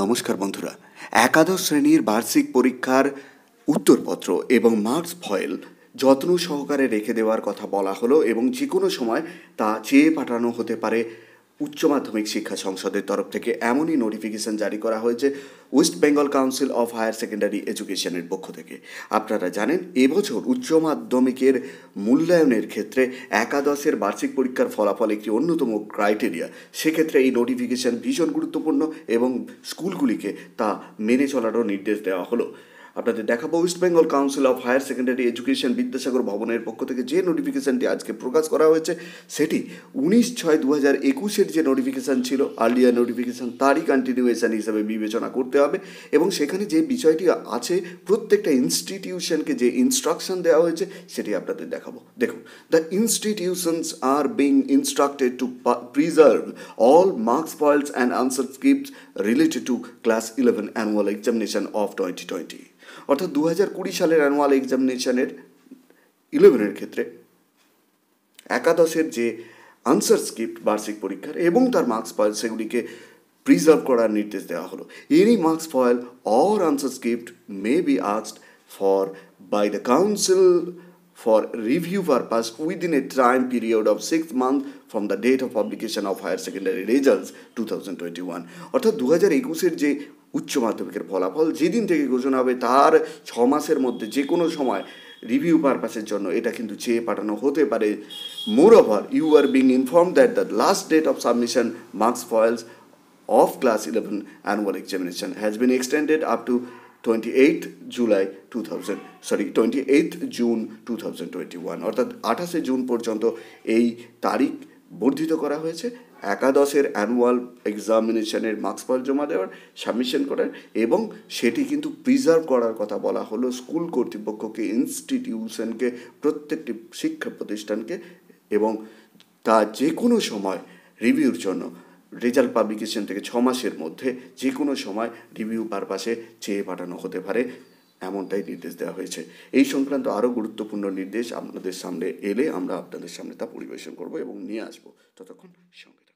নমস্কার বন্ধুরা একাদশ শ্রেণীর বার্ষিক পরীক্ষার উত্তরপত্র এবং মার্কস ফয়েল যত্ন সহকারে রেখে দেওয়ার কথা বলা হলো এবং যে কোনো সময় তা চেয়ে পাঠানো হতে পারে উচ্চ মাধ্যমিক শিক্ষা সংসদের তরফ থেকে এমনই নোটিফিকেশন জারি করা হয়েছে West Bengal council of higher secondary এডুকেশনের পক্ষ থেকে আপনারা জানেন এবছর উচ্চ মাধ্যমিকের মূল্যায়নের ক্ষেত্রে একাদশের বার্ষিক পরীক্ষার ফলাফল একটি অন্যতম ক্রাইটেরিয়া সেক্ষেত্রে এই নোটিফিকেশন ভীষণ গুরুত্বপূর্ণ এবং স্কুলগুলিকে তা মেনে চলারও নির্দেশ দেওয়া হলো আপনাদের দেখাবো West Bengal council of higher secondary education Vidyasagar ভবনের পক্ষ থেকে যে নোটিফিকেশানটি আজকে প্রকাশ করা হয়েছে সেটি উনিশ ছয় দু হাজার একুশের যে নোটিফিকেশান ছিল আর্লিয়ার নোটিফিকেশান তারই কন্টিনিউয়েশান হিসাবে বিবেচনা করতে হবে এবং সেখানে যে বিষয়টি আছে প্রত্যেকটা ইনস্টিটিউশনকে যে ইনস্ট্রাকশন দেওয়া হয়েছে সেটি আপনাদের দেখাবো দেখুন the institutions are being instructed to preserve all marks points and answer script related to class eleven annual examination of twenty twenty অর্থাৎ দু হাজার কুড়ি সালের অ্যানুয়াল এক্সামিনেশানের ইলেভেনের ক্ষেত্রে একাদশের যে আনসার স্ক্রিপ্ট বার্ষিক পরীক্ষার এবং তার মার্কস ফয়েল সেগুলিকে প্রিজার্ভ করার নির্দেশ দেওয়া হলো any marks foil or answer script may be asked for by the council for review purpose within a time period of six month from the date of publication of higher secondary results two thousand twenty one অর্থাৎ দু হাজার একুশের যে উচ্চ মাধ্যমিকের ফলাফল যেদিন থেকে ঘোষণা হবে তার ছ মাসের মধ্যে যে কোনো সময় রিভিউ পারপাসের জন্য এটা কিন্তু চেয়ে পাঠানো হতে পারে moreover you are being inform that the last date of submission marks foils of class eleven annual examination has been extended up to twenty eight July two thousand sorry twenty eight June two thousand twenty one অর্থাৎ আঠাশে June পর্যন্ত এই তারিখ বর্ধিত করা হয়েছে একাদশের annual এক্সামিনেশনের marks জমা দেওয়ার সাবমিশন করার এবং সেটি কিন্তু প্রিজার্ভ করার কথা বলা হলো স্কুল কর্তৃপক্ষকে ইনস্টিটিউশনকে প্রত্যেকটি শিক্ষা প্রতিষ্ঠানকে এবং তা যে কোনো সময় রিভিউর জন্য রেজাল্ট পাবলিকেশন থেকে ছ মাসের মধ্যে যে কোনো সময় রিভিউ পারপাসে চেয়ে পাঠানো হতে পারে এমনটাই নির্দেশ দেওয়া হয়েছে এই সংক্রান্ত আরও গুরুত্বপূর্ণ নির্দেশ আপনাদের সামনে এলে আমরা আপনাদের সামনে তা পরিবেশন করব এবং নিয়ে আসব ততক্ষণ সঙ্গে